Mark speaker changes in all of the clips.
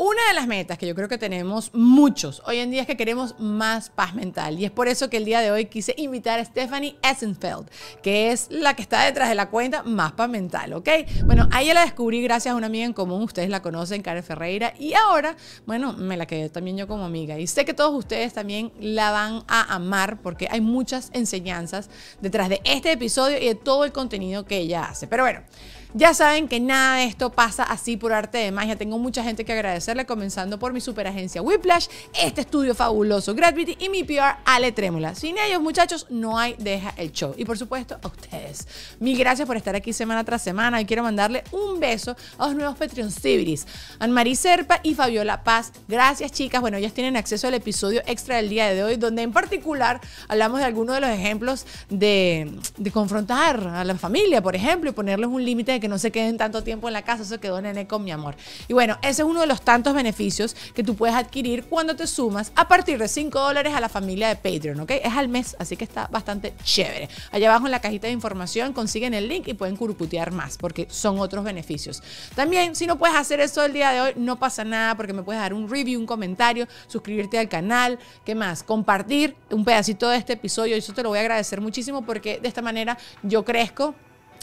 Speaker 1: Una de las metas que yo creo que tenemos muchos hoy en día es que queremos más paz mental y es por eso que el día de hoy quise invitar a Stephanie Essenfeld, que es la que está detrás de la cuenta Más Paz Mental, ¿ok? Bueno, ahí ya la descubrí gracias a una amiga en común, ustedes la conocen, Karen Ferreira, y ahora, bueno, me la quedé también yo como amiga y sé que todos ustedes también la van a amar porque hay muchas enseñanzas detrás de este episodio y de todo el contenido que ella hace. Pero bueno, ya saben que nada de esto pasa así por arte de magia. Tengo mucha gente que agradecerle, comenzando por mi agencia Whiplash, este estudio fabuloso Gravity y mi PR Ale Trémula. Sin ellos, muchachos, no hay deja el show. Y por supuesto, a ustedes. Mil gracias por estar aquí semana tras semana y quiero mandarle un beso a los nuevos Patreon Civilis, Annmarie marie Serpa y Fabiola Paz. Gracias, chicas. Bueno, ellas tienen acceso al episodio extra del día de hoy, donde en particular hablamos de algunos de los ejemplos de, de confrontar a la familia, por ejemplo, y ponerles un límite que no se queden tanto tiempo en la casa, eso quedó nene con mi amor. Y bueno, ese es uno de los tantos beneficios que tú puedes adquirir cuando te sumas a partir de 5 dólares a la familia de Patreon, ¿ok? Es al mes, así que está bastante chévere. Allá abajo en la cajita de información consiguen el link y pueden curputear más porque son otros beneficios. También, si no puedes hacer eso el día de hoy, no pasa nada porque me puedes dar un review, un comentario, suscribirte al canal, ¿qué más? Compartir un pedacito de este episodio. Eso te lo voy a agradecer muchísimo porque de esta manera yo crezco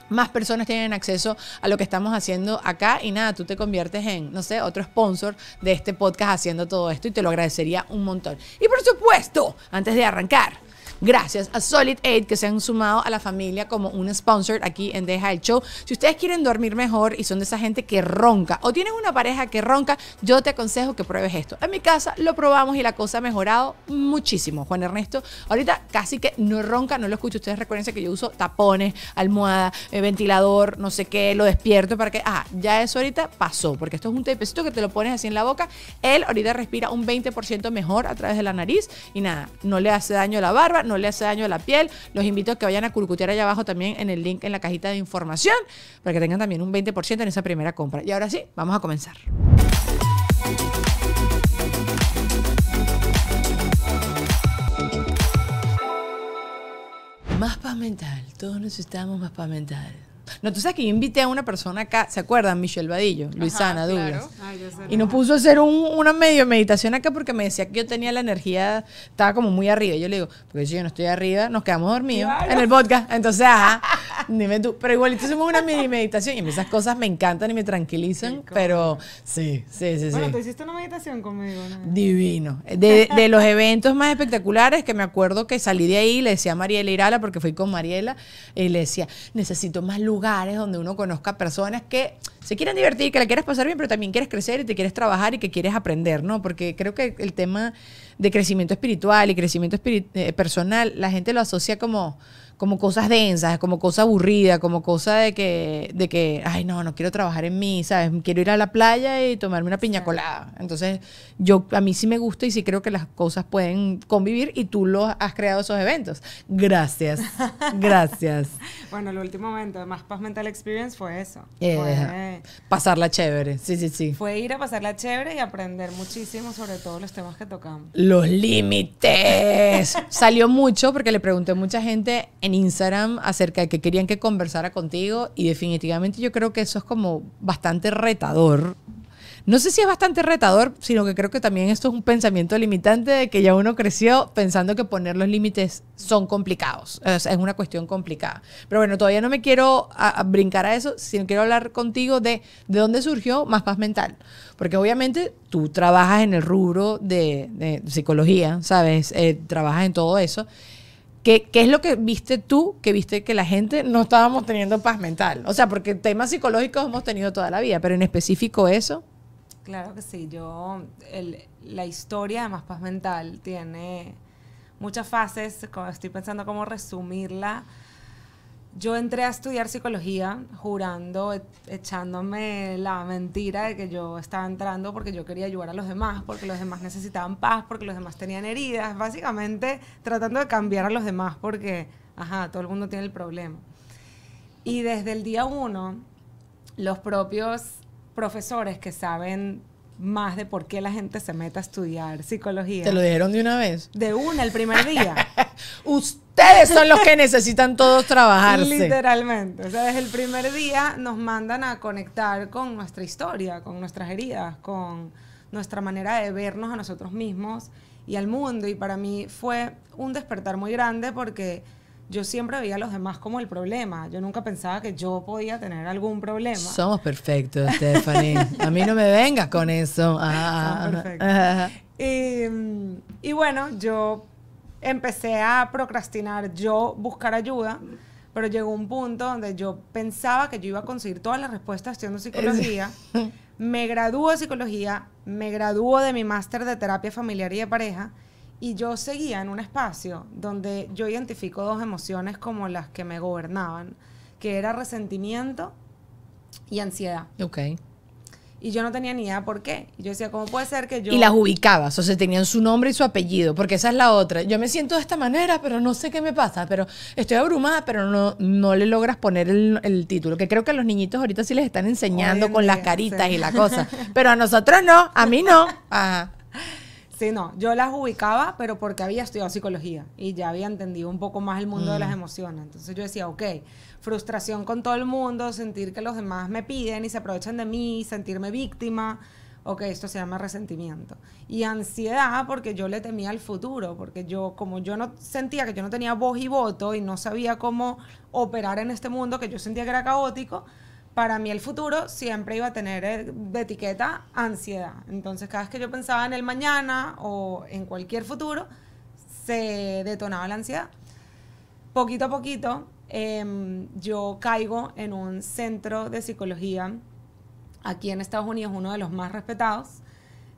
Speaker 1: más personas tienen acceso a lo que estamos haciendo acá y nada, tú te conviertes en, no sé, otro sponsor de este podcast haciendo todo esto y te lo agradecería un montón. Y por supuesto, antes de arrancar, gracias a Solid Aid que se han sumado a la familia como un sponsor aquí en Deja el Show. Si ustedes quieren dormir mejor y son de esa gente que ronca o tienen una pareja que ronca, yo te aconsejo que pruebes esto. En mi casa lo probamos y la cosa ha mejorado muchísimo. Juan Ernesto, ahorita casi que no ronca, no lo escucho. Ustedes recuerden que yo uso tapones, almohada, eh, ventilador, no sé qué, lo despierto para que, ah, ya eso ahorita pasó, porque esto es un tapecito que te lo pones así en la boca. Él ahorita respira un 20% mejor a través de la nariz y nada, no le hace daño a la barba, no le hace daño a la piel. Los invito a que vayan a curcutear allá abajo también en el link en la cajita de información para que tengan también un 20% en esa primera compra. Y ahora sí, vamos a comenzar. Más paz mental, todos necesitamos más paz mental. No, tú sabes que yo invité a una persona acá, ¿se acuerdan? Michelle Vadillo, Luisana Douglas. y nos puso a hacer un, una medio meditación acá porque me decía que yo tenía la energía, estaba como muy arriba. Yo le digo, porque si yo no estoy arriba, nos quedamos dormidos en el podcast. Entonces, ajá, dime tú. Pero igualito hicimos una mini meditación y esas cosas me encantan y me tranquilizan, pero sí, sí, sí. Bueno, tú
Speaker 2: hiciste una meditación conmigo.
Speaker 1: Divino. De, de los eventos más espectaculares que me acuerdo que salí de ahí, le decía a Mariela Irala, porque fui con Mariela, y eh, le decía, necesito más luz lugares donde uno conozca personas que se quieren divertir, que la quieras pasar bien, pero también quieres crecer y te quieres trabajar y que quieres aprender, ¿no? Porque creo que el tema de crecimiento espiritual y crecimiento eh, personal, la gente lo asocia como como cosas densas, como cosa aburridas, como cosa de que, de que, ay, no, no quiero trabajar en mí, ¿sabes? Quiero ir a la playa y tomarme una piña colada. Entonces, yo, a mí sí me gusta y sí creo que las cosas pueden convivir y tú lo has creado esos eventos. Gracias, gracias.
Speaker 2: bueno, el último momento más Paz Mental Experience fue eso. Eh, fue,
Speaker 1: pasarla chévere, sí, sí, sí.
Speaker 2: Fue ir a pasarla chévere y aprender muchísimo sobre todos los temas que tocamos.
Speaker 1: Los límites. Salió mucho porque le pregunté a mucha gente en Instagram acerca de que querían que conversara contigo y definitivamente yo creo que eso es como bastante retador. No sé si es bastante retador, sino que creo que también esto es un pensamiento limitante de que ya uno creció pensando que poner los límites son complicados. Es, una cuestión complicada. Pero bueno, todavía no me quiero brincar a eso, sino quiero hablar contigo de, de dónde surgió Más Paz Mental. Porque obviamente tú trabajas en el rubro de, psicología, ¿sabes? Eh, trabajas en todo eso. ¿Qué, es lo que viste tú que viste que la gente no estábamos teniendo paz mental? O sea, porque temas psicológicos hemos tenido toda la vida, pero en específico eso.
Speaker 2: Claro que sí, yo, la historia de más paz mental tiene muchas fases, estoy pensando cómo resumirla yo entré a estudiar psicología jurando, e-, echándome la mentira de que yo estaba entrando porque yo quería ayudar a los demás, porque los demás necesitaban paz, porque los demás tenían heridas, básicamente tratando de cambiar a los demás porque, ajá, todo el mundo tiene el problema. Y desde el día uno, los propios profesores que saben más de por qué la gente se mete a estudiar psicología. ¿Te lo dijeron de una vez? De una, el primer día. ustedes son los que necesitan
Speaker 1: todos trabajar.
Speaker 2: Literalmente. O sea, desde el primer día nos mandan a conectar con nuestra historia, con nuestras heridas, con nuestra manera de vernos a nosotros mismos y al mundo. Y para mí fue un despertar muy grande porque yo siempre veía a los demás como el problema. Yo nunca pensaba que yo podía tener algún problema. Somos
Speaker 1: perfectos, Stephanie. a mí no me vengas con eso. Ah, ah Somos ah.
Speaker 2: y bueno, yo empecé a procrastinar, yo buscar ayuda, pero llegó un punto donde yo pensaba que yo iba a conseguir todas las respuestas haciendo psicología. me graduó de psicología, me graduó de mi máster de terapia familiar y de pareja, y yo seguía en un espacio donde yo identifico dos emociones como las que me gobernaban, que era resentimiento y ansiedad. Okay. Y yo no tenía ni idea por qué. yo decía, ¿cómo puede ser que yo...? Y las ubicaba
Speaker 1: o sea, tenían su nombre y su apellido, porque esa es la otra. Yo me siento de esta manera, pero no sé qué me pasa, pero estoy abrumada, pero no, no le logras poner el, título, que creo que a los niñitos ahorita sí les están enseñando con las caritas y la cosa. Pero a nosotros no, a
Speaker 2: mí no. Ajá. Sí, no, yo las ubicaba, pero porque había estudiado psicología y ya había entendido un poco más el mundo de las mm. emociones. Entonces yo decía, ok, frustración con todo el mundo, sentir que los demás me piden y se aprovechan de mí, sentirme víctima. o que esto se llama resentimiento. Y ansiedad porque yo le temía al futuro, porque yo, como yo no sentía que yo no tenía voz y voto y no sabía cómo operar en este mundo, que yo sentía que era caótico, para mí el futuro siempre iba a tener eh, de etiqueta ansiedad. Entonces cada vez que yo pensaba en el mañana o en cualquier futuro, se detonaba la ansiedad. Poquito a poquito Em, yo caigo en un centro de psicología aquí en Estados Unidos, uno de los más respetados,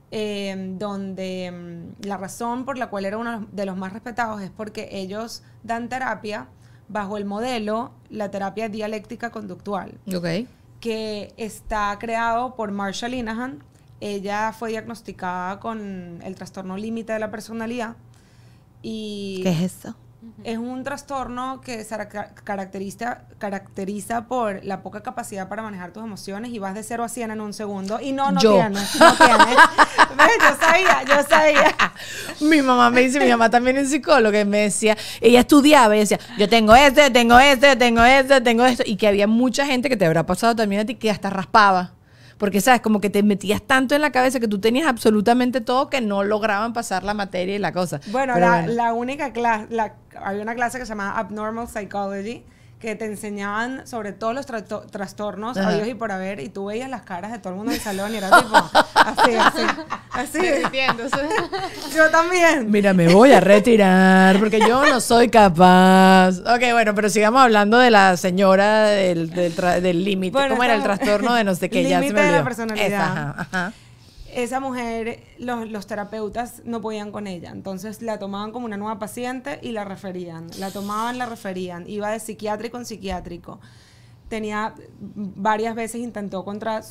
Speaker 2: em, donde em, la razón por la cual era uno de los más respetados es porque ellos dan terapia bajo el modelo, la terapia dialéctica conductual, que está creado por Marsha Linehan. Ella fue diagnosticada con el trastorno límite de la personalidad. Y ¿Qué es eso? Es un trastorno que se caracteriza, caracteriza por la poca capacidad para manejar tus emociones y vas de 0 a 100 en un segundo. Y no, no tienes. No tienes. yo sabía, yo sabía.
Speaker 1: Mi mamá me dice, mi mamá también es psicóloga, y me decía, ella estudiaba y decía, yo tengo este, tengo este, tengo este, tengo esto. Y que había mucha gente que te habrá pasado también a ti que hasta raspaba. Porque, ¿sabes? Como que te metías tanto en la cabeza que tú tenías absolutamente todo que no lograban pasar la materia y la cosa. Bueno, la,
Speaker 2: única clase, había una clase que se llamaba Abnormal Psychology que te enseñaban sobre todos los trastornos, y por haber, y tú veías las caras de todo el mundo en el salón y era tipo, así, así, así.
Speaker 1: yo también. Mira, me voy a retirar porque yo no soy capaz. Ok, bueno, pero sigamos hablando de la señora del límite. Del ¿Cómo era el trastorno de no sé qué? Límite de la personalidad. ajá, ajá
Speaker 2: esa mujer, los, terapeutas no podían con ella. Entonces la tomaban como una nueva paciente y la referían. La tomaban, la referían. Iba de psiquiátrico en psiquiátrico. Tenía varias veces intentó contra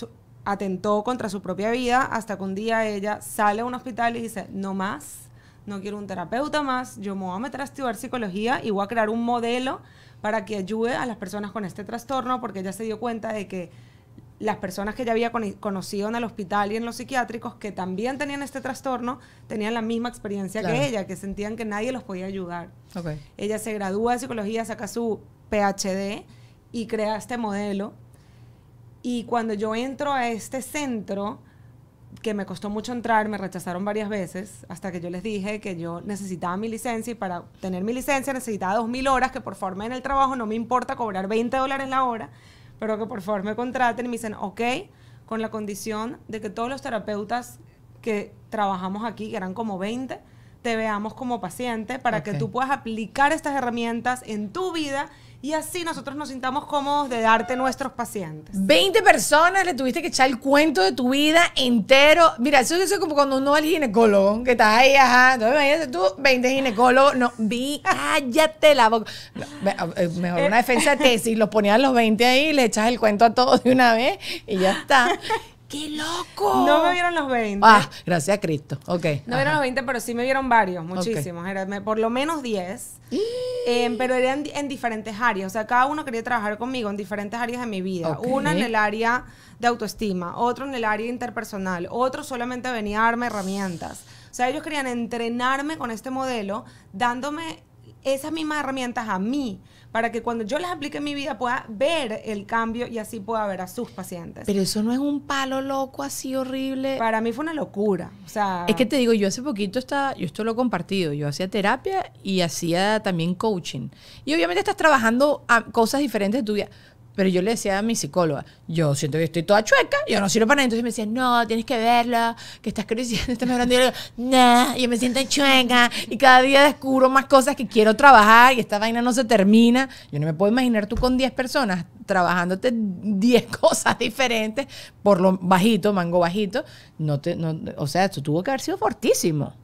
Speaker 2: atentó contra su propia vida hasta que un día ella sale a un hospital y dice, no más, no quiero un terapeuta más, yo me voy a meter a estudiar psicología y voy a crear un modelo para que ayude a las personas con este trastorno porque ella se dio cuenta de que las personas que ya había conocido en el hospital y en los psiquiátricos que también tenían este trastorno tenían la misma experiencia que ella, que sentían que nadie los podía ayudar. Ella se gradúa de psicología, saca su PhD y crea este modelo. Y cuando yo entro a este centro, que me costó mucho entrar, me rechazaron varias veces, hasta que yo les dije que yo necesitaba mi licencia y para tener mi licencia necesitaba 2.000 horas, que por forma en el trabajo no me importa cobrar 20 dólares la hora pero que por favor me contraten y me dicen, ok, con la condición de que todos los terapeutas que trabajamos aquí, que eran como 20, te veamos como paciente para que tú puedas aplicar estas herramientas en tu vida y así nosotros nos sintamos cómodos de darte nuestros pacientes. 20
Speaker 1: personas le tuviste que echar el cuento de tu vida entero. Mira, eso es como cuando uno va al ginecólogo, que estás ahí, ajá. Entonces, tú, 20 ginecólogos. No, vi, cállate la boca. Eh, mejor una defensa de tesis. Los ponías los 20 ahí, le echas el cuento a todos de una vez y ya está. ¡Qué loco! No me
Speaker 2: vieron los 20. Ah, gracias a Cristo. Ok. No me vieron los 20, pero sí me vieron varios, muchísimos. Era, por lo menos 10. Em, pero eran en diferentes áreas. O sea, cada uno quería trabajar conmigo en diferentes áreas de mi vida. Una en el área de autoestima, otro en el área interpersonal, otro solamente venía a darme herramientas. O sea, ellos querían entrenarme con este modelo, dándome esas mismas herramientas a mí para que cuando yo las aplique en mi vida pueda ver el cambio y así pueda ver a sus pacientes. Pero eso no es un palo loco así horrible. Para mí fue una locura. O sea, es que
Speaker 1: te digo, yo hace poquito estaba, yo esto lo he compartido, yo hacía terapia y hacía también coaching. Y obviamente estás trabajando cosas diferentes de tu vida. Pero yo le decía a mi psicóloga, yo siento que estoy toda chueca, yo no sirvo para nada. Entonces me decía, no, tienes que verlo, que estás creciendo, estás mejorando. Y yo le digo, nah, yo me siento chueca y cada día descubro más cosas que quiero trabajar y esta vaina no se termina. Yo no me puedo imaginar tú con 10 personas trabajándote 10 cosas diferentes por lo bajito, mango bajito. No te, o sea, esto tuvo que haber sido fortísimo.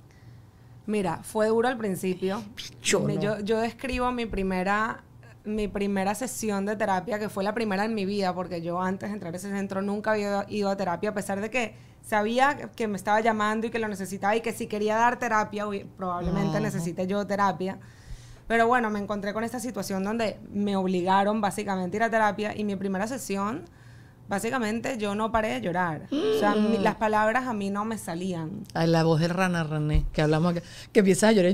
Speaker 2: Mira, fue duro al principio. Yo, yo describo mi primera mi primera sesión de terapia, que fue la primera en mi vida, porque yo antes de entrar a ese centro nunca había ido a terapia, a pesar de que sabía que me estaba llamando y que lo necesitaba y que si quería dar terapia, probablemente necesite yo terapia. Pero bueno, me encontré con esta situación donde me obligaron básicamente a ir a terapia y mi primera sesión Básicamente yo no paré de llorar. O sea, mm. las palabras a mí no me salían.
Speaker 1: Ay, la voz de Rana René, que hablamos acá, que empiezas a llorar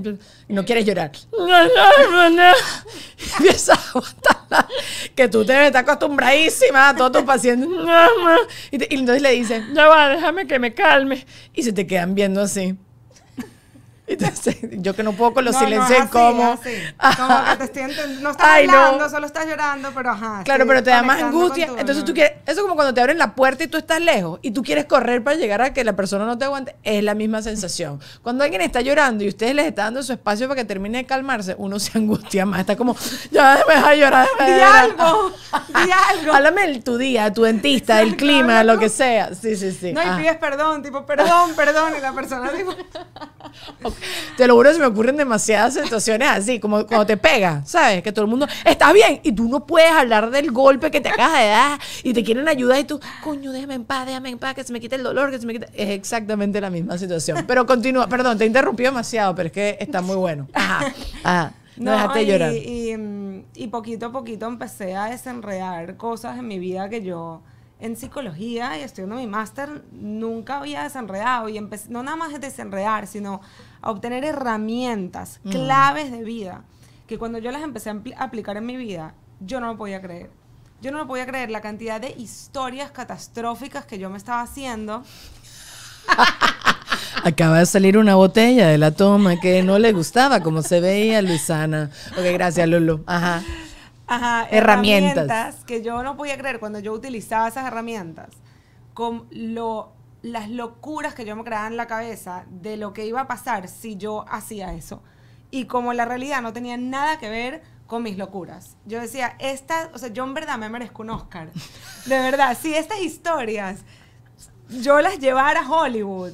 Speaker 1: y no quieres llorar. empiezas a que tú te estás acostumbradísima a todos tus pacientes. y, entonces le dices, ya va, déjame que me calme. Y se te quedan viendo así. yo que no puedo con los silencios no, como... que te
Speaker 2: estoy No estás llorando solo estás llorando, pero ajá. Claro, pero te da más angustia.
Speaker 1: Entonces tú quieres... Eso es como cuando te abren la puerta y tú estás lejos y tú quieres correr para llegar a que la persona no te aguante. Es la misma sensación. Cuando alguien está llorando y ustedes les están dando su espacio para que termine de calmarse, uno se angustia más. Está como, ya me deja llorar. di algo, di algo. Háblame de tu día, tu dentista, el clima, lo que sea. Sí, sí, sí. No, y
Speaker 2: pides perdón, tipo, perdón, perdón. Y la persona tipo...
Speaker 1: te lo juro, se me ocurren demasiadas situaciones así, como cuando te pega, ¿sabes? Que todo el mundo, está bien, y tú no puedes hablar del golpe que te acabas de dar y te quieren ayudar y tú, coño, déjame en paz, déjame en paz, que se me quite el dolor, que se me quite. Es exactamente la misma situación. Pero continúa, perdón, te interrumpí demasiado, pero es que está muy bueno. Ajá, ajá.
Speaker 2: No, dejaste y, llorar. Mm, y, poquito a poquito empecé a desenredar cosas en mi vida que yo en psicología y estudiando mi máster nunca había desenredado y empecé, no nada más desenredar, sino a obtener herramientas, mm. claves de vida, que cuando yo las empecé a aplicar en mi vida, yo no lo podía creer. Yo no lo podía creer la cantidad de historias catastróficas que yo me estaba haciendo.
Speaker 1: Acaba de salir una botella de la toma que no le gustaba como se veía Luisana. Ok, gracias Lulu. Ajá.
Speaker 2: Ajá. Herramientas. herramientas que yo no podía creer cuando yo utilizaba esas herramientas. Con lo las locuras que yo me creaba en la cabeza de lo que iba a pasar si yo hacía eso. Y como la realidad no tenía nada que ver con mis locuras. Yo decía, esta, o sea, yo en verdad me merezco un Oscar. De verdad, si estas historias yo las llevara a Hollywood,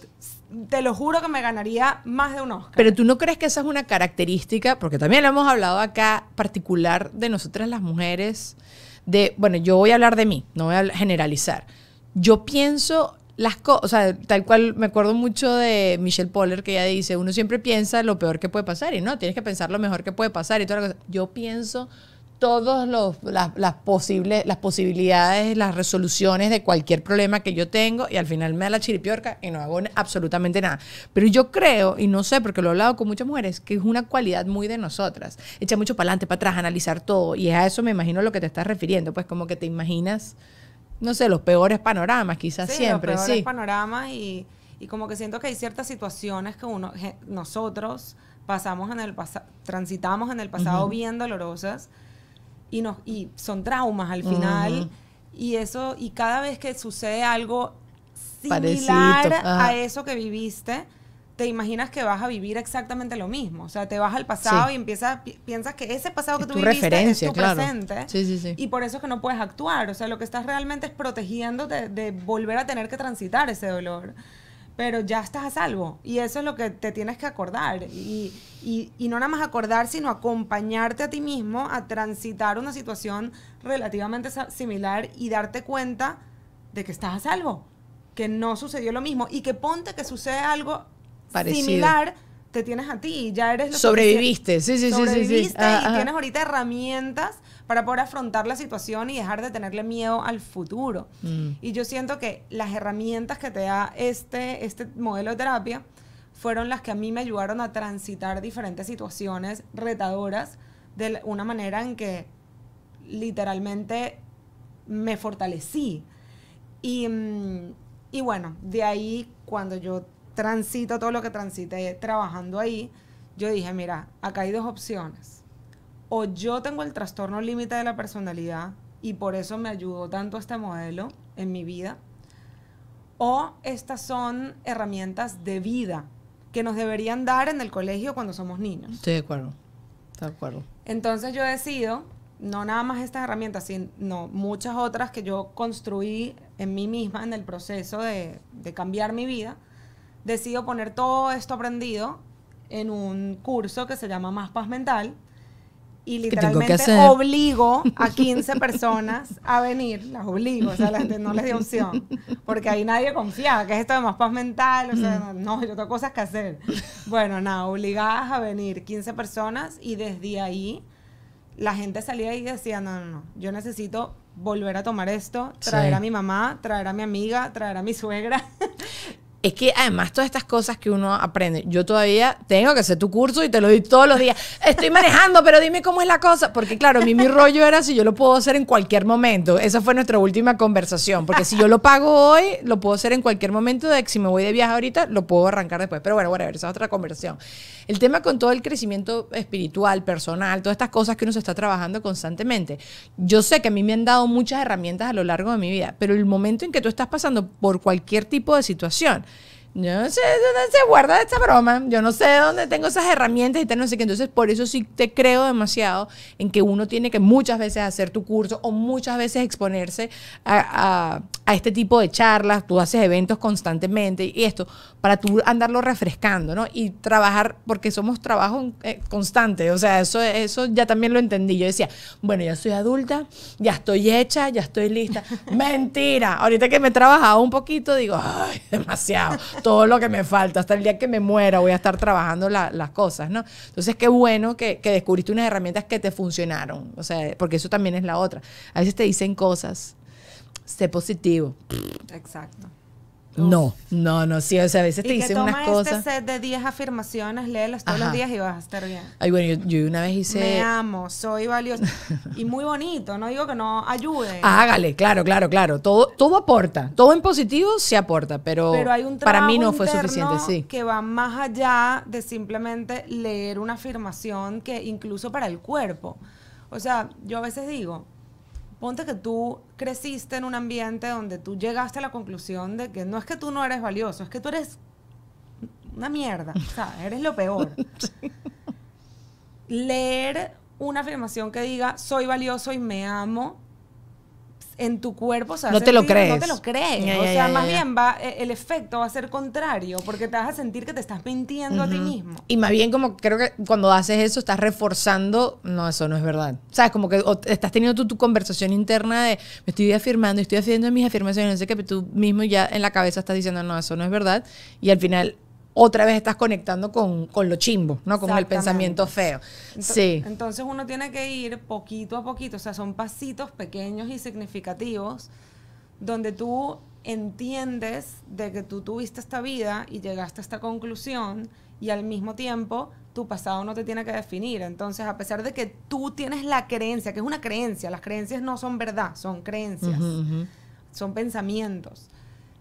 Speaker 2: te lo juro que me ganaría más de un Oscar.
Speaker 1: Pero tú no crees que esa es una característica, porque también lo hemos hablado acá, particular de nosotras las mujeres, de, bueno, yo voy a hablar de mí, no voy a generalizar. Yo pienso las cosas, o sea, tal cual me acuerdo mucho de Michelle Poller que ella dice, uno siempre piensa lo peor que puede pasar y no, tienes que pensar lo mejor que puede pasar y toda Yo pienso todas las, las, posibles, las posibilidades, las resoluciones de cualquier problema que yo tengo y al final me da la chiripiorca y no hago absolutamente nada. Pero yo creo, y no sé, porque lo he hablado con muchas mujeres, que es una cualidad muy de nosotras. Echa mucho para adelante, para atrás, analizar todo. Y es a eso me imagino lo que te estás refiriendo, pues como que te imaginas no sé, los peores panoramas, quizás sí, siempre, los peores
Speaker 2: panoramas y, y como que siento que hay ciertas situaciones que uno, nosotros pasamos en el transitamos en el pasado bien dolorosas y, nos, y son traumas al final. Y eso, y cada vez que sucede algo similar a eso que viviste, te imaginas que vas a vivir exactamente lo mismo. O sea, te vas al pasado y empiezas, piensas que ese pasado que tuviste es tu presente. Y por eso es que no puedes actuar. O sea, lo que estás realmente es protegiéndote de volver a tener que transitar ese dolor. Pero ya estás a salvo. Y eso es lo que te tienes que acordar. Y, y no nada más acordar, sino acompañarte a ti mismo a transitar una situación relativamente similar y darte cuenta de que estás a salvo que no sucedió lo mismo y que ponte que sucede algo
Speaker 1: similar
Speaker 2: te tienes a ti, ya eres lo Sobreviviste, sí, sí, Sobreviviste sí, sí, sí. y tienes ahorita herramientas para poder afrontar la situación y dejar de tenerle miedo al futuro. Mm. Y yo siento que las herramientas que te da este, este modelo de terapia fueron las que a mí me ayudaron a transitar diferentes situaciones retadoras de una manera en que literalmente me fortalecí. Y, mm, y bueno, de ahí cuando yo transito todo lo que transite trabajando ahí, yo dije, mira, acá hay dos opciones. O yo tengo el trastorno límite de la personalidad y por eso me ayudó tanto este modelo en mi vida, o estas son herramientas de vida que nos deberían dar en el colegio cuando somos niños. Estoy
Speaker 1: de acuerdo, de acuerdo.
Speaker 2: Entonces yo decido, no nada más estas herramientas, sino muchas otras que yo construí en mí misma en el proceso de, de cambiar mi vida, decido poner todo esto aprendido en un curso que se llama Más Paz Mental y literalmente obligo a 15 personas a venir, las obligo, o sea, la no les dio opción, porque ahí nadie confiaba, que es esto de más paz mental, o sea, mm. no, yo tengo cosas que hacer. Bueno, nada, obligadas a venir 15 personas y desde ahí la gente salía y decía, no, no, no, yo necesito volver a tomar esto, traer a mi mamá, traer a mi amiga, traer a mi suegra.
Speaker 1: es que además todas estas cosas que uno aprende, yo todavía tengo que hacer tu curso y te lo di todos los días. Estoy manejando, pero dime cómo es la cosa. Porque claro, a mí mi rollo era si yo lo puedo hacer en cualquier momento. Esa fue nuestra última conversación. Porque si yo lo pago hoy, lo puedo hacer en cualquier momento. De que si me voy de viaje ahorita, lo puedo arrancar después. Pero bueno, bueno, esa es otra conversación. El tema con todo el crecimiento espiritual, personal, todas estas cosas que uno se está trabajando constantemente. Yo sé que a mí me han dado muchas herramientas a lo largo de mi vida, pero el momento en que tú estás pasando por cualquier tipo de situación, yo no sé dónde se guarda esta broma, yo no sé dónde tengo esas herramientas y tal, no sé qué. Entonces, por eso sí te creo demasiado en que uno tiene que muchas veces hacer tu curso o muchas veces exponerse a, a este tipo de charlas, tú haces eventos constantemente y esto, para tú andarlo refrescando, ¿no? Y trabajar, porque somos trabajo eh, constante, o sea, eso, eso ya también lo entendí. Yo decía, bueno, ya soy adulta, ya estoy hecha, ya estoy lista. Mentira, ahorita que me he trabajado un poquito, digo, ay, demasiado, todo lo que me falta, hasta el día que me muera voy a estar trabajando las cosas, ¿no? Entonces, qué bueno que, que descubriste unas herramientas que te funcionaron, o sea, porque eso también es la otra. A veces te dicen cosas, sé positivo. Exacto. No, no, no, sí, o sea, a veces te dicen unas este cosas. Este
Speaker 2: set de 10 afirmaciones, léelas todos los días y vas a estar bien.
Speaker 1: Ay, bueno, yo, una vez hice. Me
Speaker 2: amo, soy valiosa y muy bonito, no digo que no ayude. Hágale,
Speaker 1: claro, claro, claro. Todo, todo aporta. Todo en positivo se aporta, pero, para mí no fue suficiente, sí.
Speaker 2: Que va más allá de simplemente leer una afirmación que incluso para el cuerpo. O sea, yo a veces digo, ponte que tú creciste en un ambiente donde tú llegaste a la conclusión de que no es que tú no eres valioso, es que tú eres una mierda, o sea, eres lo peor. Leer una afirmación que diga soy valioso y me amo en tu cuerpo. sabes no te lo crees. No te lo crees. o sea, más bien va, eh, el efecto va a ser contrario, porque te vas a sentir que te estás mintiendo a ti mismo.
Speaker 1: Y más bien como creo que cuando haces eso estás reforzando, no, eso no es verdad. sabes como que estás teniendo tu, tu conversación interna de, me estoy afirmando, y estoy haciendo mis afirmaciones, no sé qué, tú mismo ya en la cabeza estás diciendo, no, eso no es verdad. Y al final otra vez estás conectando con, con lo chimbo, ¿no? Con el pensamiento feo. Entonces, sí.
Speaker 2: Entonces uno tiene que ir poquito a poquito, o sea, son pasitos pequeños y significativos donde tú entiendes de que tú tuviste esta vida y llegaste a esta conclusión y al mismo tiempo tu pasado no te tiene que definir. Entonces, a pesar de que tú tienes la creencia, que es una creencia, las creencias no son verdad, son creencias, son pensamientos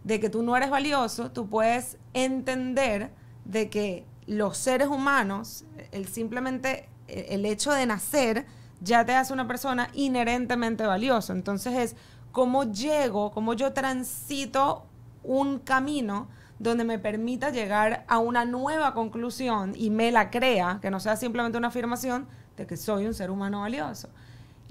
Speaker 2: de que tú no eres valioso, tú puedes entender de que los seres humanos, el simplemente e, el hecho de nacer, ya te hace una persona inherentemente valiosa. Entonces es cómo llego, cómo yo transito un camino donde me permita llegar a una nueva conclusión y me la crea, que no sea simplemente una afirmación de que soy un ser humano valioso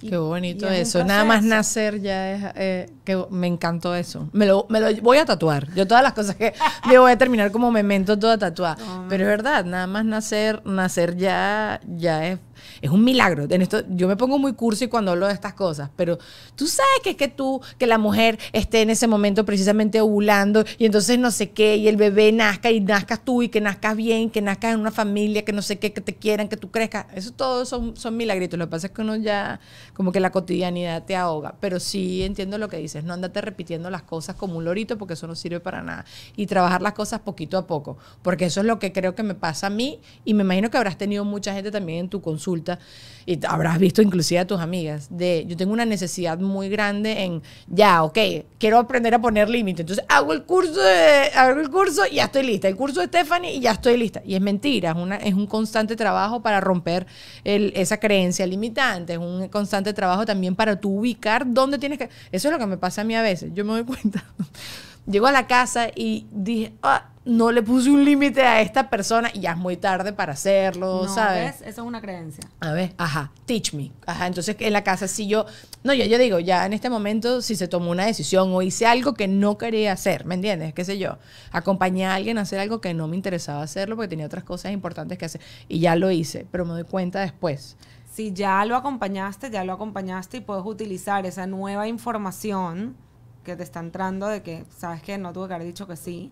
Speaker 2: qué bonito eso. Nada más
Speaker 1: nacer ya es. Eh, que me encantó eso. Me lo, me lo, voy a tatuar. Yo todas las cosas que. me voy a terminar como memento toda tatuada. Pero es verdad, nada más nacer, nacer ya, ya es es un milagro. En esto, yo me pongo muy cursi cuando hablo de estas cosas, pero tú sabes que es que tú, que la mujer esté en ese momento precisamente ovulando y entonces no sé qué, y el bebé nazca y nazcas tú y que nazcas bien, que nazcas en una familia, que no sé qué, que te quieran, que tú crezcas. Eso todo son, son milagritos. Lo que pasa es que uno ya, como que la cotidianidad te ahoga, pero sí entiendo lo que dices. No andate repitiendo las cosas como un lorito porque eso no sirve para nada. Y trabajar las cosas poquito a poco, porque eso es lo que creo que me pasa a mí y me imagino que habrás tenido mucha gente también en tu consulta y habrás visto inclusive a tus amigas, de yo tengo una necesidad muy grande en, ya, ok, quiero aprender a poner límite entonces hago el curso, hago el curso y ya estoy lista, el curso de Stephanie y ya estoy lista. Y es mentira, es, una, es un constante trabajo para romper esa creencia limitante, es un constante trabajo también para tú ubicar dónde tienes que... Eso es lo que me pasa a mí a veces, yo me doy cuenta. Llego a la casa y dije, ah, no le puse un límite a esta persona y ya es muy tarde para hacerlo, ¿sabes?
Speaker 2: ¿ves? Eso es una creencia.
Speaker 1: A ver, ajá, teach me. Ajá, entonces en la casa si yo, no, yo, yo digo, ya en este momento si se tomó una decisión o hice algo que no quería hacer, ¿me entiendes? Qué sé yo, acompañé a alguien a hacer algo que no me interesaba hacerlo porque tenía otras cosas importantes que hacer y ya lo hice, pero me doy cuenta después.
Speaker 2: Si ya lo acompañaste, ya lo acompañaste y puedes utilizar esa nueva información que te está entrando de que sabes que no tuve que haber dicho que sí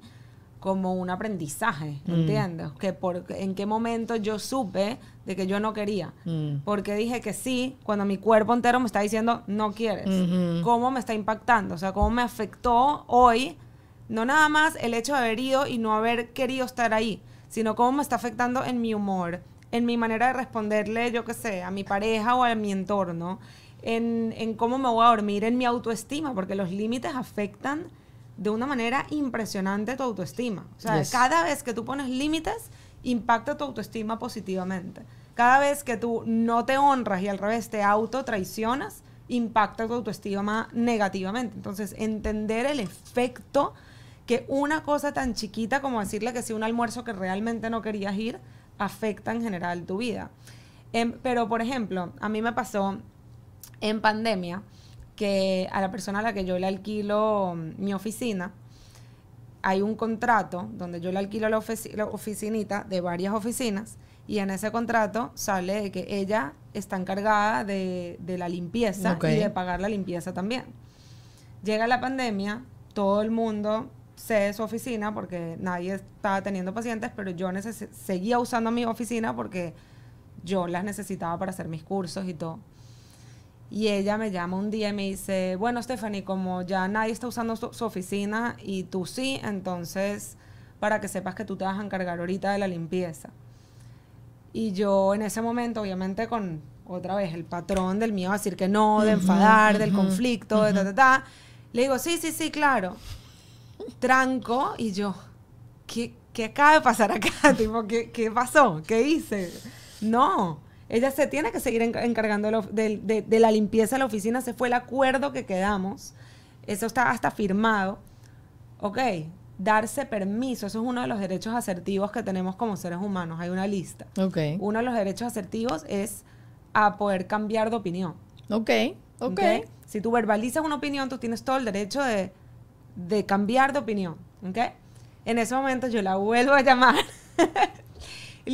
Speaker 2: como un aprendizaje, mm. ¿entiendes? Que por, en qué momento yo supe de que yo no quería. Mm. Porque dije que sí, cuando mi cuerpo entero me está diciendo no quieres. Mm-hmm. ¿Cómo me está impactando? O sea, ¿cómo me afectó hoy? No nada más el hecho de haber ido y no haber querido estar ahí, sino cómo me está afectando en mi humor, en mi manera de responderle, yo qué sé, a mi pareja o a mi entorno, en, en cómo me voy a dormir, en mi autoestima, porque los límites afectan de una manera impresionante tu autoestima. O sea, cada vez que tú pones límites, impacta tu autoestima positivamente. Cada vez que tú no te honras y al revés te auto traicionas, impacta tu autoestima negativamente. Entonces, entender el efecto que una cosa tan chiquita como decirle que sí un almuerzo que realmente no querías ir afecta en general tu vida. Em, pero, por ejemplo, a mí me pasó en pandemia que a la persona a la que yo le alquilo mi oficina, hay un contrato donde yo le alquilo la, oficinita de varias oficinas y en ese contrato sale de que ella está encargada de, la limpieza y de pagar la limpieza también. Llega la pandemia, todo el mundo cede su oficina porque nadie estaba teniendo pacientes, pero yo seguía usando mi oficina porque yo las necesitaba para hacer mis cursos y todo. Y ella me llama un día y me dice, bueno, Stephanie, como ya nadie está usando su, oficina y tú sí, entonces para que sepas que tú te vas a encargar ahorita de la limpieza. Y yo en ese momento, obviamente con otra vez el patrón del mío decir que no, de enfadar, del conflicto, de ta, ta, ta, le digo, sí, sí, sí, claro. Tranco y yo, ¿qué, qué acaba de pasar acá? tipo, ¿qué, ¿qué pasó? ¿Qué hice? No. Ella se tiene que seguir encargando de, la limpieza de la oficina. Se fue el acuerdo que quedamos. Eso está hasta firmado. Ok, darse permiso. Eso es uno de los derechos asertivos que tenemos como seres humanos. Hay una lista. Okay. Uno de los derechos asertivos es a poder cambiar de opinión. Ok, ok. Si tú verbalizas una opinión, tú tienes todo el derecho de, de cambiar de opinión. ¿Ok? En ese momento yo la vuelvo a llamar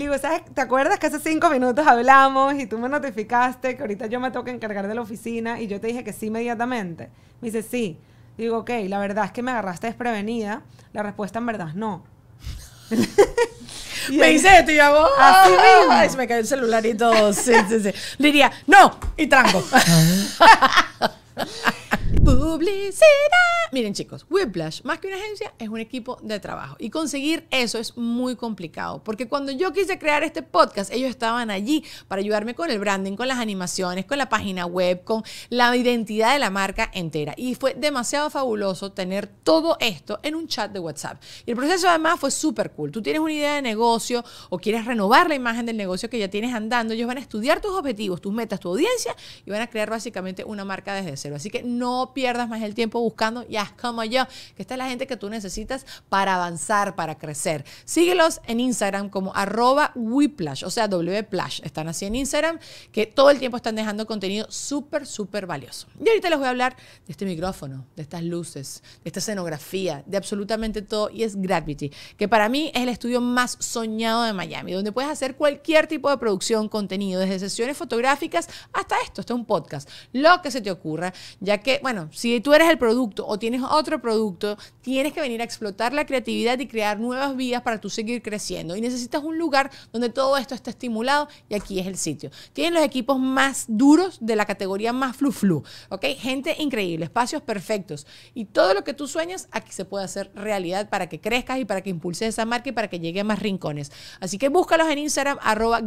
Speaker 2: digo, ¿sabes? ¿Te acuerdas que hace cinco minutos hablamos y tú me notificaste que ahorita yo me toca encargar de la oficina y yo te dije que sí inmediatamente? Me dice, sí. Digo, ok, la verdad es que me agarraste desprevenida. La respuesta en verdad no.
Speaker 1: me dice esto y amor. Ah". mismo. se me cayó el celular y todo. Sí, diría, no, y tranco. Publicidad. Miren chicos, Whiplash, más que una agencia, es un equipo de trabajo. Y conseguir eso es muy complicado, porque cuando yo quise crear este podcast, ellos estaban allí para ayudarme con el branding, con las animaciones, con la página web, con la identidad de la marca entera. Y fue demasiado fabuloso tener todo esto en un chat de WhatsApp. Y el proceso además fue súper cool. Tú tienes una idea de negocio o quieres renovar la imagen del negocio que ya tienes andando, ellos van a estudiar tus objetivos, tus metas, tu audiencia y van a crear básicamente una marca desde cero. Así que no pierdas más el tiempo buscando, ya es como yo, que esta es la gente que tú necesitas para avanzar, para crecer. Síguelos en Instagram como arroba Whiplash, o sea, Wplash. Están así en Instagram, que todo el tiempo están dejando contenido súper, súper valioso. Y ahorita les voy a hablar de este micrófono, de estas luces, de esta escenografía, de absolutamente todo, y es Gravity, que para mí es el estudio más soñado de Miami, donde puedes hacer cualquier tipo de producción, contenido, desde sesiones fotográficas hasta esto, hasta un podcast, lo que se te ocurra, ya que, bueno, si tú eres el producto o tienes otro producto, tienes que venir a explotar la creatividad y crear nuevas vías para tú seguir creciendo. Y necesitas un lugar donde todo esto esté estimulado y aquí es el sitio. Tienen los equipos más duros de la categoría más flu-flu, ¿ok? Gente increíble, espacios perfectos. Y todo lo que tú sueñas aquí se puede hacer realidad para que crezcas y para que impulses esa marca y para que llegue a más rincones. Así que búscalos en Instagram, arroba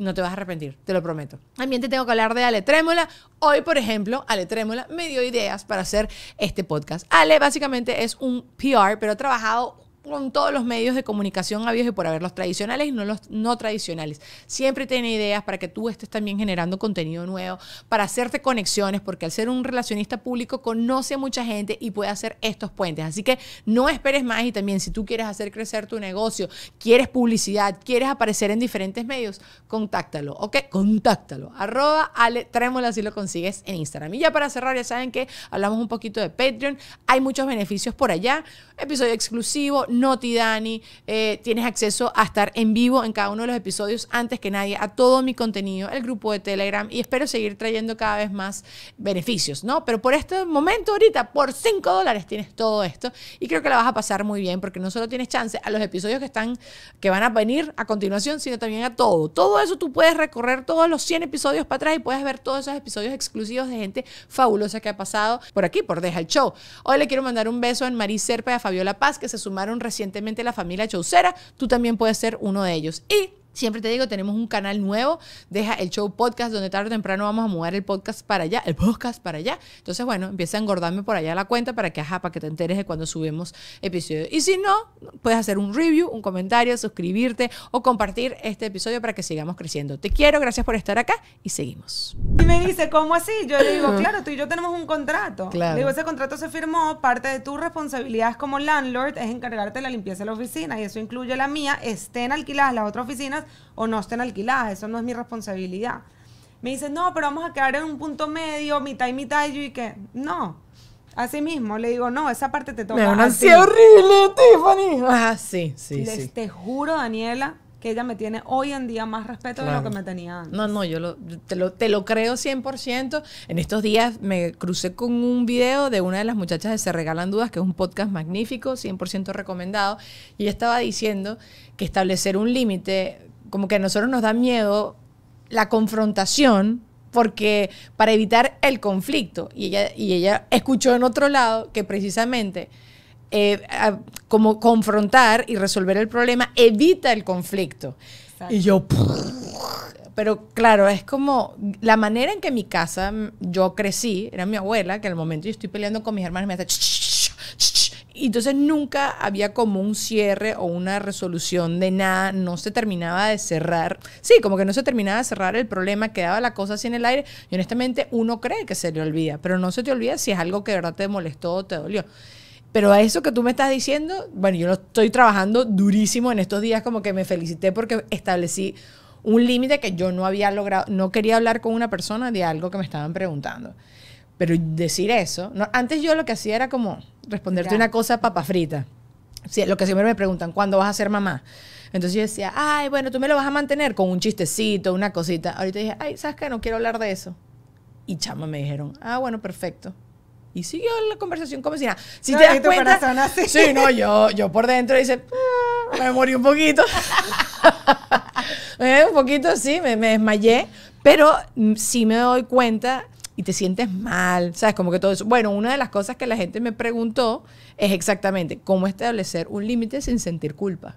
Speaker 1: no te vas a arrepentir, te lo prometo. También te tengo que hablar de Ale Trémola. Hoy, por ejemplo, Ale Trémola me dio ideas para hacer este podcast. Ale básicamente es un PR, pero ha trabajado con todos los medios de comunicación habidos y por haber los tradicionales y no los no tradicionales. Siempre tiene ideas para que tú estés también generando contenido nuevo, para hacerte conexiones, porque al ser un relacionista público conoce a mucha gente y puede hacer estos puentes. Así que no esperes más y también si tú quieres hacer crecer tu negocio, quieres publicidad, quieres aparecer en diferentes medios, contáctalo, ¿ok? Contáctalo. Arroba Ale Trémola si lo consigues en Instagram. Y ya para cerrar, ya saben que hablamos un poquito de Patreon, hay muchos beneficios por allá, episodio exclusivo, Noti Dani, eh, tienes acceso a estar en vivo en cada uno de los episodios antes que nadie, a todo mi contenido, el grupo de Telegram y espero seguir trayendo cada vez más beneficios, ¿no? Pero por este momento ahorita, por 5 dólares tienes todo esto y creo que la vas a pasar muy bien porque no solo tienes chance a los episodios que están, que van a venir a continuación, sino también a todo. Todo eso tú puedes recorrer todos los 100 episodios para atrás y puedes ver todos esos episodios exclusivos de gente fabulosa que ha pasado por aquí, por Deja el Show. Hoy le quiero mandar un beso a Marí Serpa y a Fabiola Paz que se sumaron recientemente la familia Chaucera, tú también puedes ser uno de ellos. Y Siempre te digo, tenemos un canal nuevo, deja el show podcast, donde tarde o temprano vamos a mover el podcast para allá, el podcast para allá. Entonces, bueno, empieza a engordarme por allá la cuenta para que, ajá, para que te enteres de cuando subimos episodios. Y si no, puedes hacer un review, un comentario, suscribirte o compartir este episodio para que sigamos creciendo. Te quiero, gracias por estar acá y seguimos.
Speaker 2: Y me dice, ¿cómo así? Yo le digo, claro, tú y yo tenemos un contrato. Claro. Le digo, ese contrato se firmó, parte de tu responsabilidades como landlord es encargarte de la limpieza de la oficina y eso incluye la mía, estén alquiladas las otras oficinas o no estén alquiladas, eso no es mi responsabilidad. Me dicen, no, pero vamos a quedar en un punto medio, mitad y mitad, y yo que, no. Así mismo, le digo, no, esa parte te toca. Me horrible,
Speaker 1: Tiffany. Ah, sí, sí, te
Speaker 2: juro, Daniela, que ella me tiene hoy en día más respeto de lo que me tenía antes. No, no, yo
Speaker 1: te, lo, te lo creo 100%. En estos días me crucé con un video de una de las muchachas de Se Regalan Dudas, que es un podcast magnífico, 100% recomendado, y ella estaba diciendo que establecer un límite como que a nosotros nos da miedo la confrontación porque para evitar el conflicto y ella y ella escuchó en otro lado que precisamente eh, como confrontar y resolver el problema evita el conflicto y yo pero claro, es como la manera en que mi casa yo crecí, era mi abuela, que al momento yo estoy peleando con mis hermanos me hace y entonces nunca había como un cierre o una resolución de nada, no se terminaba de cerrar. Sí, como que no se terminaba de cerrar el problema, quedaba la cosa así en el aire. Y honestamente uno cree que se le olvida, pero no se te olvida si es algo que de verdad te molestó o te dolió. Pero a eso que tú me estás diciendo, bueno, yo lo estoy trabajando durísimo en estos días, como que me felicité porque establecí un límite que yo no había logrado, no quería hablar con una persona de algo que me estaban preguntando. Pero decir eso, antes yo lo que hacía era como responderte una cosa papa frita. Sí, lo que siempre me preguntan, ¿cuándo vas a ser mamá? Entonces yo decía, ay, bueno, tú me lo vas a mantener con un chistecito, una cosita. Ahorita dije, ay, ¿sabes qué? No quiero hablar de eso. Y chama me dijeron, ah, bueno, perfecto. Y siguió la conversación como si nada. Si te das cuenta, Sí, no, yo, yo por dentro dice, ah, me morí un poquito. un poquito, sí, me, me desmayé. Pero mm, sí me doy cuenta y te sientes mal, ¿sabes? Como que todo eso. Bueno, una de las cosas que la gente me preguntó es exactamente cómo establecer un límite sin sentir culpa.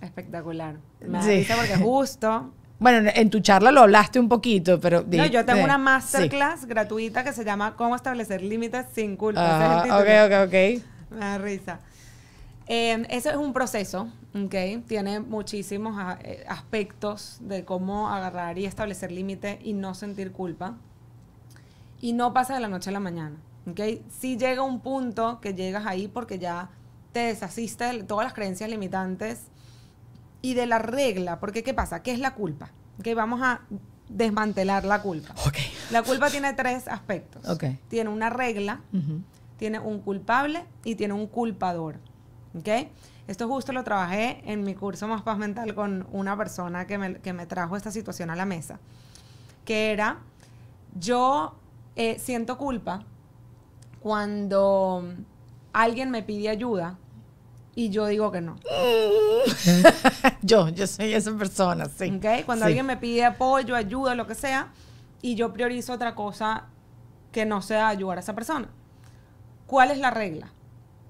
Speaker 2: Espectacular. Me sí. porque justo
Speaker 1: bueno, en tu charla lo hablaste un poquito, pero... No, yo tengo una masterclass
Speaker 2: gratuita que se llama Cómo establecer límites sin culpa. ah ok, ok,
Speaker 1: ok.
Speaker 2: Me da risa. Em, eso es un proceso, ¿ok? Tiene muchísimos eh, aspectos de cómo agarrar y establecer límite y no sentir culpa y no pasa de la noche a la mañana. ¿okay? Sí llega un punto que llegas ahí porque ya te desasiste de todas las creencias limitantes y de la regla, porque ¿qué pasa? ¿Qué es la culpa? Vamos a desmantelar la culpa. Okay. La culpa tiene tres aspectos. Okay. Tiene una regla, tiene un culpable y tiene un culpador. ¿okay? Esto justo lo trabajé en mi curso Más Paz Mental con una persona que me, que me trajo esta situación a la mesa, que era, yo eh, siento culpa cuando alguien me pide ayuda y yo digo que no.
Speaker 1: yo, yo soy esa persona, sí. ¿Okay? Cuando alguien me
Speaker 2: pide apoyo, ayuda, lo que sea, y yo priorizo otra cosa que no sea ayudar a esa persona. ¿Cuál es la regla?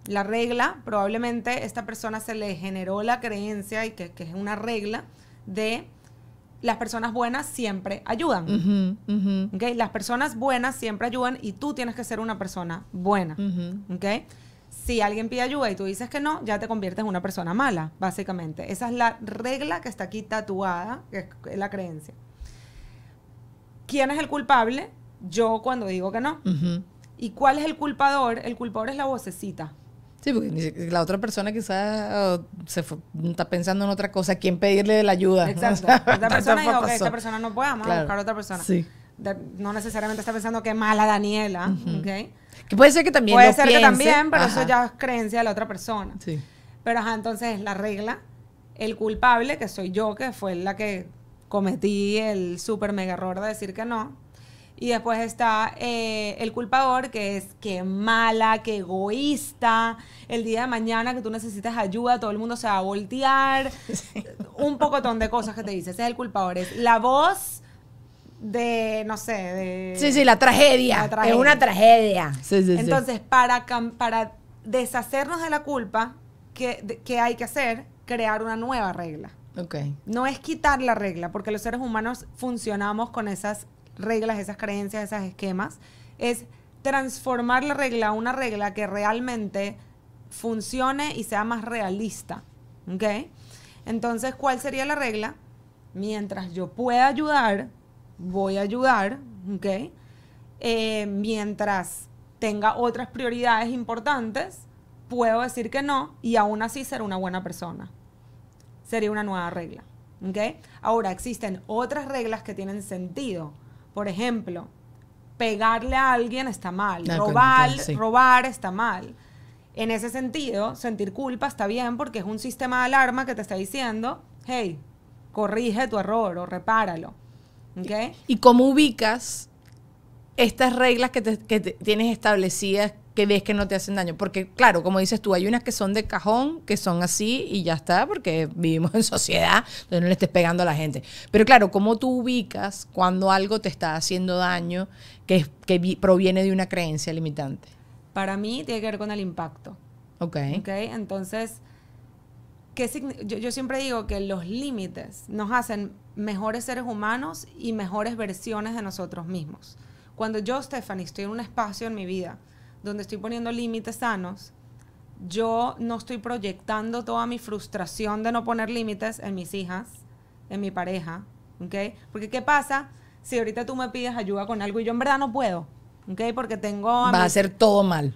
Speaker 2: La regla, probablemente esta persona se le generó la creencia y que es una regla de las personas buenas siempre ayudan. Las personas buenas siempre ayudan y tú tienes que ser una persona buena. Si alguien pide ayuda y tú dices que no, ya te conviertes en una persona mala, básicamente. Esa es la regla que está aquí tatuada, que es la creencia. ¿Quién es el culpable? Yo cuando digo que no. ¿Y cuál es el culpador? El culpador es la vocecita.
Speaker 1: Sí, porque la otra persona quizás oh, se está pensando en otra cosa, quién pedirle la ayuda. Exacto. Otra persona dijo que esta
Speaker 2: persona no puede, amar a buscar a otra persona. Sí. no necesariamente está pensando que es mala Daniela, ¿ok? Que puede ser que también Puede ser que también, pero eso ya es creencia de la otra persona. Sí. Pero ajá, entonces la regla, el culpable, que soy yo, que fue la que cometí el súper mega error de decir que no, y después está eh, el culpador, que es que mala, que egoísta. El día de mañana que tú necesitas ayuda, todo el mundo se va a voltear. Un pocotón de cosas que te dice. Ese es el culpador. Es la voz de, no sé, de... Sí, sí, la tragedia. Es una
Speaker 1: tragedia. Sí, sí, Entonces,
Speaker 2: Para, para deshacernos de la culpa, ¿qué, hay que hacer? Crear una nueva regla. No es quitar la regla, porque los seres humanos funcionamos con esas reglas, esas creencias, esos esquemas, es transformar la regla a una regla que realmente funcione y sea más realista. ¿Ok? Entonces, ¿cuál sería la regla? Mientras yo pueda ayudar, voy a ayudar, ¿ok? Eh, mientras tenga otras prioridades importantes, puedo decir que no y aún así ser una buena persona. Sería una nueva regla, ¿ok? Ahora, existen otras reglas que tienen sentido por ejemplo, pegarle a alguien está mal, robar, está mal. En ese sentido, sentir culpa está bien porque es un sistema de alarma que te está diciendo, hey, corrige tu error o repáralo. ¿Y cómo ubicas estas reglas que, tienes establecidas que
Speaker 1: ves que no te hacen daño. Porque, claro, como dices tú, hay unas que son de cajón, que son así y ya está, porque vivimos en sociedad, entonces no le estés pegando a la gente. Pero claro, ¿cómo tú ubicas cuando algo te está haciendo daño que, proviene de una creencia limitante?
Speaker 2: Para mí tiene que ver con el impacto. Ok. Ok, entonces, ¿qué yo siempre digo que los límites nos hacen mejores seres humanos y mejores versiones de nosotros mismos. Cuando yo, Stephanie, estoy en un espacio en mi vida, donde estoy poniendo límites sanos, yo no estoy proyectando toda mi frustración de no poner límites en mis hijas, en mi pareja, ¿ok? Porque ¿qué pasa si ahorita tú me pides ayuda con algo y yo en verdad no puedo, ¿ok? Porque tengo... va a ser
Speaker 1: todo mal.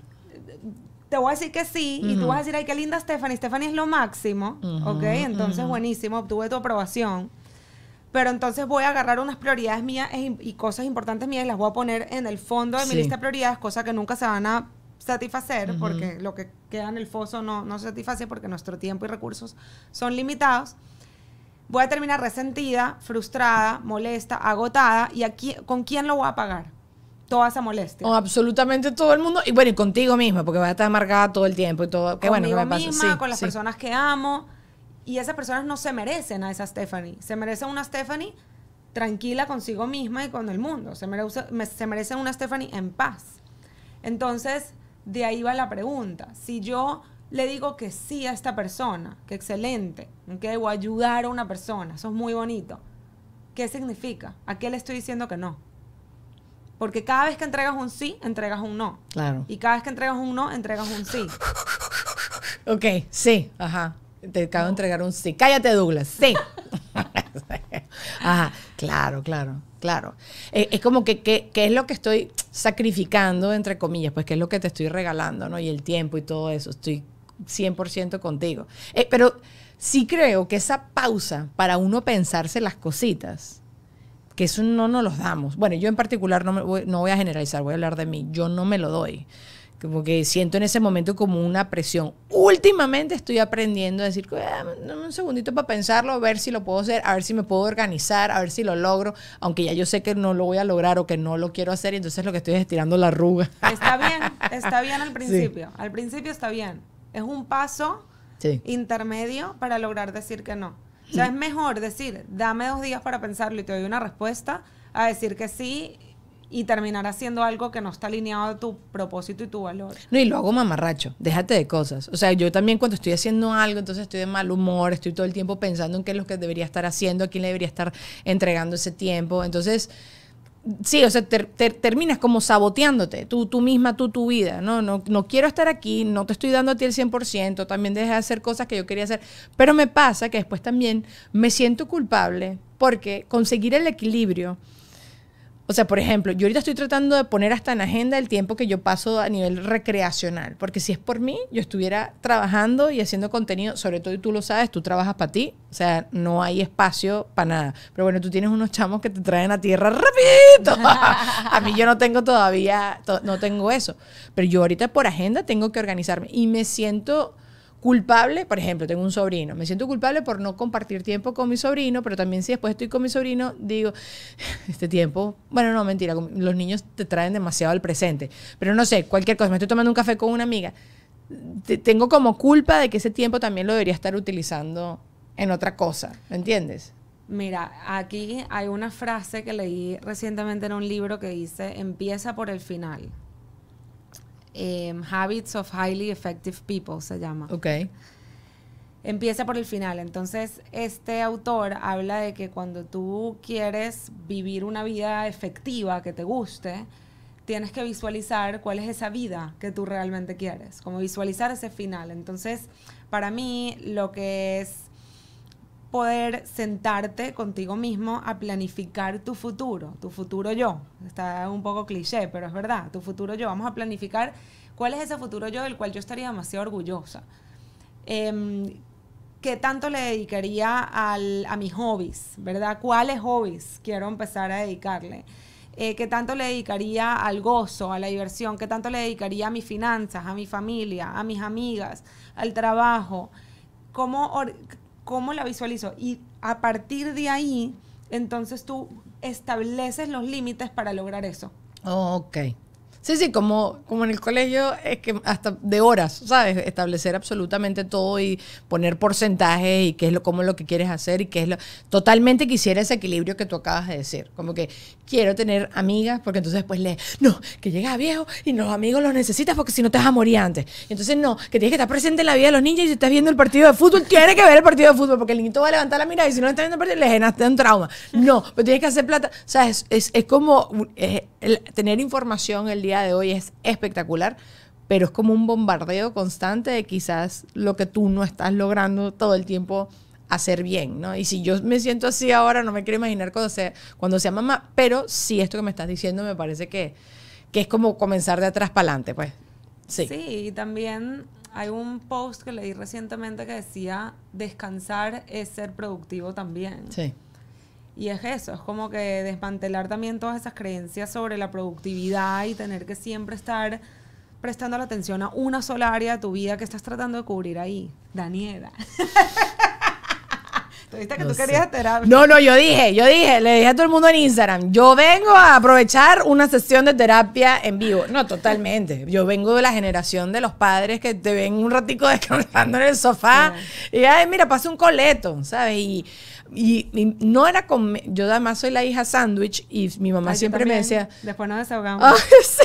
Speaker 2: Te voy a decir que sí y tú vas a decir, ay, qué linda Stephanie, Stephanie es lo máximo, ¿ok? Entonces, buenísimo, obtuve tu aprobación pero entonces voy a agarrar unas prioridades mías e y cosas importantes mías y las voy a poner en el fondo de mi lista de prioridades, cosas que nunca se van a satisfacer porque lo que queda en el foso no, no se satisface porque nuestro tiempo y recursos son limitados. Voy a terminar resentida, frustrada, molesta, agotada y aquí, ¿con quién lo voy a pagar? toda esa
Speaker 1: molestia. Oh, absolutamente todo el mundo. Y bueno, y contigo misma, porque vas a estar amargada todo el tiempo y todo. bueno misma, con las personas
Speaker 2: que amo. Y esas personas no se merecen a esa Stephanie. Se merece una Stephanie tranquila consigo misma y con el mundo. Se merece, una Stephanie en paz. Entonces, de ahí va la pregunta. Si yo le digo que sí a esta persona, que excelente, o ayudar a una persona, eso es muy bonito, ¿qué significa? ¿A qué le estoy diciendo que no? Porque cada vez que entregas un sí, entregas un no. Claro. Y cada vez que entregas un no, entregas un sí.
Speaker 1: ok, sí, ajá te acabo de entregar un sí. Cállate, Douglas. Sí. Ajá, claro, claro, claro. Eh, es como que, ¿qué es lo que estoy sacrificando, entre comillas? Pues, ¿qué es lo que te estoy regalando, no? Y el tiempo y todo eso. Estoy 100% contigo. Eh, pero sí creo que esa pausa para uno pensarse las cositas, que eso no nos los damos. Bueno, yo en particular no, no voy a generalizar, voy a hablar de mí. Yo no me lo doy. Como que siento en ese momento como una presión. Últimamente estoy aprendiendo a decir, un segundito para pensarlo, a ver si lo puedo hacer, a ver si me puedo organizar, a ver si lo logro, aunque ya yo sé que no lo voy a lograr o que no lo quiero hacer, y entonces lo que estoy es estirando la arruga.
Speaker 2: Está bien, está bien al principio. Al principio está bien. Es un paso intermedio para lograr decir que no. O sea, es mejor decir, dame dos días para pensarlo y te doy una respuesta, a decir que sí y terminar haciendo algo que no está alineado a tu propósito y tu valor.
Speaker 1: No, y lo hago mamarracho, déjate de cosas. O sea, yo también cuando estoy haciendo algo, entonces estoy de mal humor, estoy todo el tiempo pensando en qué es lo que debería estar haciendo, a quién le debería estar entregando ese tiempo. Entonces, sí, o sea, terminas como saboteándote, tú, tú misma, tú, tu vida, ¿no? ¿no? quiero estar aquí, no te estoy dando a ti el 100%, también deja de hacer cosas que yo quería hacer, pero me pasa que después también me siento culpable porque conseguir el equilibrio o sea, por ejemplo, yo ahorita estoy tratando de poner hasta en agenda el tiempo que yo paso a nivel recreacional, porque si es por mí, yo estuviera trabajando y haciendo contenido, sobre todo tú lo sabes, tú trabajas para ti, o sea, no hay espacio para nada. Pero bueno, tú tienes unos chamos que te traen a tierra rapidito. a mí yo no tengo todavía, no tengo eso. Pero yo ahorita por agenda tengo que organizarme y me siento culpable, por ejemplo, tengo un sobrino, me siento culpable por no compartir tiempo con mi sobrino, pero también si después estoy con mi sobrino, digo, este tiempo, bueno, no, mentira, los niños te traen demasiado al presente, pero no sé, cualquier cosa, me estoy tomando un café con una amiga, tengo como culpa de que ese tiempo también lo debería estar utilizando en otra cosa, ¿me entiendes?
Speaker 2: Mira, aquí hay una frase que leí recientemente en un libro que dice, empieza por el final. Em, Habits of Highly Effective People se llama. Ok. Empieza por el final. Entonces, este autor habla de que cuando tú quieres vivir una vida efectiva que te guste, tienes que visualizar cuál es esa vida que tú realmente quieres, como visualizar ese final. Entonces, para mí, lo que es poder sentarte contigo mismo a planificar tu futuro, tu futuro yo. Está un poco cliché, pero es verdad, tu futuro yo. Vamos a planificar cuál es ese futuro yo del cual yo estaría demasiado orgullosa. Em, ¿Qué tanto le dedicaría a mis hobbies? ¿Verdad? ¿Cuáles hobbies quiero empezar a dedicarle? Eh, qué tanto le dedicaría al gozo, a la diversión, qué tanto le dedicaría a mis finanzas, a mi familia, a mis amigas, al trabajo, cómo, cómo la visualizo. Y a partir de ahí, entonces tú estableces los límites para lograr eso.
Speaker 1: Oh, ok. Sí, sí, como, como en el
Speaker 2: colegio, es que
Speaker 1: hasta de horas, ¿sabes? Establecer absolutamente todo y poner porcentajes y qué es lo, cómo es lo que quieres hacer y qué es lo. Totalmente quisiera ese equilibrio que tú acabas de decir. Como que quiero tener amigas, porque entonces después le, no, que llegas viejo y los amigos los necesitas porque si no te vas a morir antes. Entonces, no, que tienes que estar presente en la vida de los niños y si estás viendo el partido de fútbol, tienes que ver el partido de fútbol, porque el niñito va a levantar la mirada y si no estás viendo el partido, le generaste un trauma. No, pero tienes que hacer plata. O sea, es, es, como tener información el día de hoy es espectacular. Pero es como un bombardeo constante de quizás lo que tú no estás logrando todo el tiempo hacer bien, ¿no? Y si yo me siento así ahora, no me quiero imaginar cuando sea, mamá, pero sí, esto que me estás diciendo me parece que, que es como comenzar de atrás para adelante, pues. Sí. Sí,
Speaker 2: y también hay un post que leí recientemente que decía, descansar es ser productivo también. Sí. Y es eso, es como que desmantelar también todas esas creencias sobre la productividad y tener que siempre estar prestando la atención a una sola área de tu vida que estás tratando de cubrir ahí. Daniela. que no tú querías terapia. No, no, yo dije,
Speaker 1: yo dije, le dije a todo el mundo en Instagram, yo vengo a aprovechar una sesión de terapia en vivo. No, totalmente. Yo vengo de la generación de los padres que te ven un ratico descansando en el sofá y, ay, mira, pasa un coleto, ¿sabes? Y y, no era con... Yo además soy la hija sándwich y mi mamá siempre me decía...
Speaker 2: Después nos desahogamos. Ah, sí.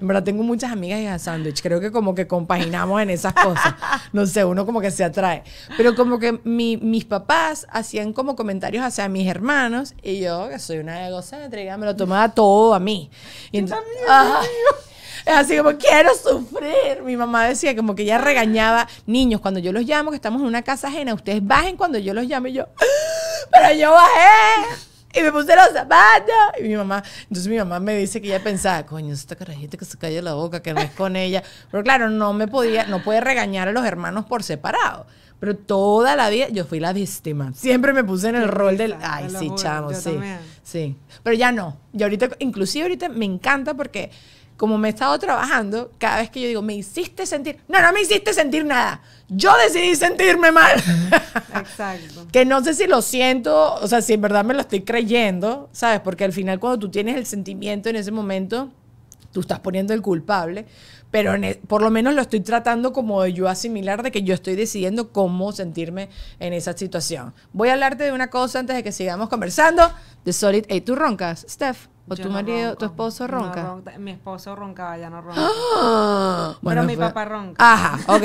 Speaker 1: En verdad tengo muchas amigas hijas sándwich. Creo que como que compaginamos en esas cosas. No sé, uno como que se atrae. Pero como que mis papás hacían como comentarios hacia mis hermanos y yo, que soy una egocéntrica, me lo tomaba todo a mí. Así como, quiero sufrir. Mi mamá decía como que ella regañaba niños cuando yo los llamo, que estamos en una casa ajena, ustedes bajen cuando yo los llame. y yo, ah, pero yo bajé y me puse los zapatos. Y mi mamá, entonces mi mamá me dice que ella pensaba, coño, esta carajita que se calle la boca, que no es con ella. Pero claro, no me podía, no puede regañar a los hermanos por separado. Pero toda la vida yo fui la víctima. Siempre me puse en el rol del, ay, sí, sí. Sí. Pero ya no. Y ahorita, inclusive ahorita me encanta porque como me he estado trabajando, cada vez que yo digo, me hiciste sentir, no, no me hiciste sentir nada. Yo decidí sentirme mal. Exacto. que no sé si lo siento, o sea, si en verdad me lo estoy creyendo, ¿sabes? Porque al final cuando tú tienes el sentimiento en ese momento, tú estás poniendo el culpable, pero e, por lo menos lo estoy tratando como de yo asimilar de que yo estoy decidiendo cómo sentirme en esa situación. Voy a hablarte de una cosa antes de que sigamos conversando. de Solid A, tú roncas, Steph. O tu marido, tu esposo ronca.
Speaker 2: Mi esposo ronca, ya no ronca. ¡Ah! Bueno, Pero mi papá ronca. Ajá, ok.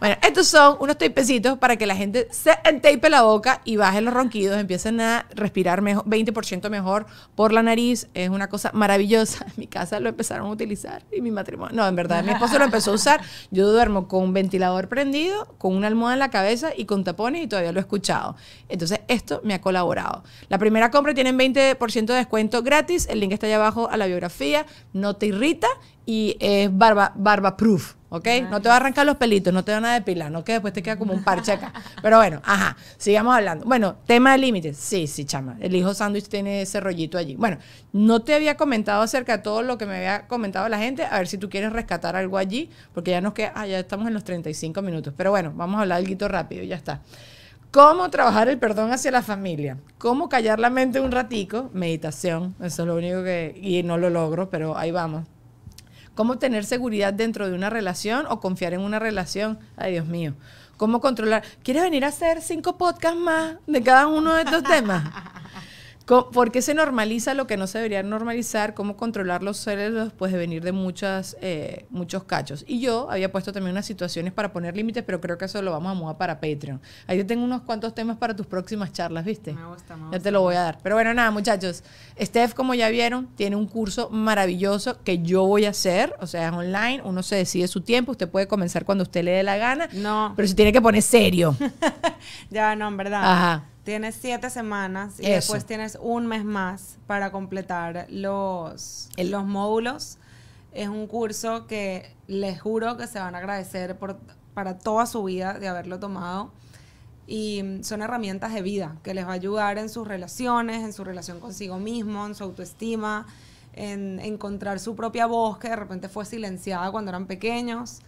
Speaker 1: bueno, estos son unos tapecitos para que la gente se tape la boca y baje los ronquidos, empiecen a respirar mejor, 20% mejor por la nariz. Es una cosa maravillosa. En mi casa lo empezaron a utilizar y mi matrimonio. No, en verdad, mi esposo lo empezó a usar. Yo duermo con un ventilador prendido, con una almohada en la cabeza y con tapones y todavía lo he escuchado. Entonces, esto me ha colaborado. La primera compra tienen 20% de descuento gratis el link está allá abajo a la biografía. No te irrita y es barba, barba proof. ¿ok? No te va a arrancar los pelitos, no te van a depilar, no que después te queda como un parche acá. Pero bueno, ajá, sigamos hablando. Bueno, tema de límites. Sí, sí, chama. El hijo sándwich tiene ese rollito allí. Bueno, no te había comentado acerca de todo lo que me había comentado la gente. A ver si tú quieres rescatar algo allí, porque ya nos queda, ah, ya estamos en los 35 minutos. Pero bueno, vamos a hablar algo rápido, ya está. ¿Cómo trabajar el perdón hacia la familia? ¿Cómo callar la mente un ratico? Meditación, eso es lo único que... Y no lo logro, pero ahí vamos. ¿Cómo tener seguridad dentro de una relación o confiar en una relación? Ay, Dios mío. ¿Cómo controlar? ¿Quieres venir a hacer cinco podcasts más de cada uno de estos temas? ¿Por qué se normaliza lo que no se debería normalizar? ¿Cómo controlar los cerebros después de venir de muchas, eh, muchos cachos? Y yo había puesto también unas situaciones para poner límites, pero creo que eso lo vamos a mudar para Patreon. Ahí te tengo unos cuantos temas para tus próximas charlas, ¿viste? Me gusta, me Ya te lo voy a dar. Pero bueno, nada, muchachos. Steph, como ya vieron, tiene un curso maravilloso que yo voy a hacer. O sea, es online. Uno se decide su tiempo. Usted puede comenzar cuando usted le dé la gana. No. Pero se tiene que poner serio.
Speaker 2: ya, no, en verdad. Ajá. Tienes siete semanas y después tienes un mes más para completar los, los módulos. Es un curso que les juro que se van a agradecer por, para toda su vida de haberlo tomado. Y son herramientas de vida que les va a ayudar en sus relaciones, en su relación consigo mismo, en su autoestima, en encontrar su propia voz que de repente fue silenciada cuando eran pequeños.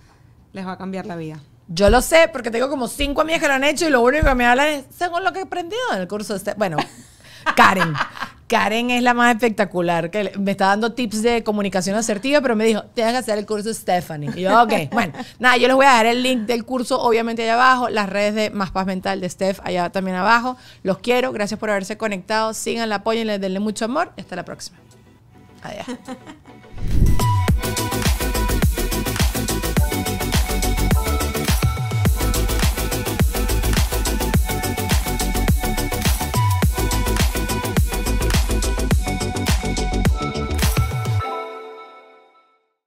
Speaker 2: Les va a cambiar la vida.
Speaker 1: Yo lo sé, porque tengo como cinco amigas que lo han hecho y lo único que me hablan es según lo que he aprendido en el curso de este. Bueno, Karen. Karen es la más espectacular, que me está dando tips de comunicación asertiva, pero me dijo, tienes que hacer el curso Stephanie. Y yo, ok, bueno, nada, yo les voy a dar el link del curso, obviamente allá abajo, las redes de Más Paz Mental de Steph allá también abajo. Los quiero, gracias por haberse conectado, síganla, apóyenle, denle mucho amor hasta la
Speaker 2: próxima. Adiós.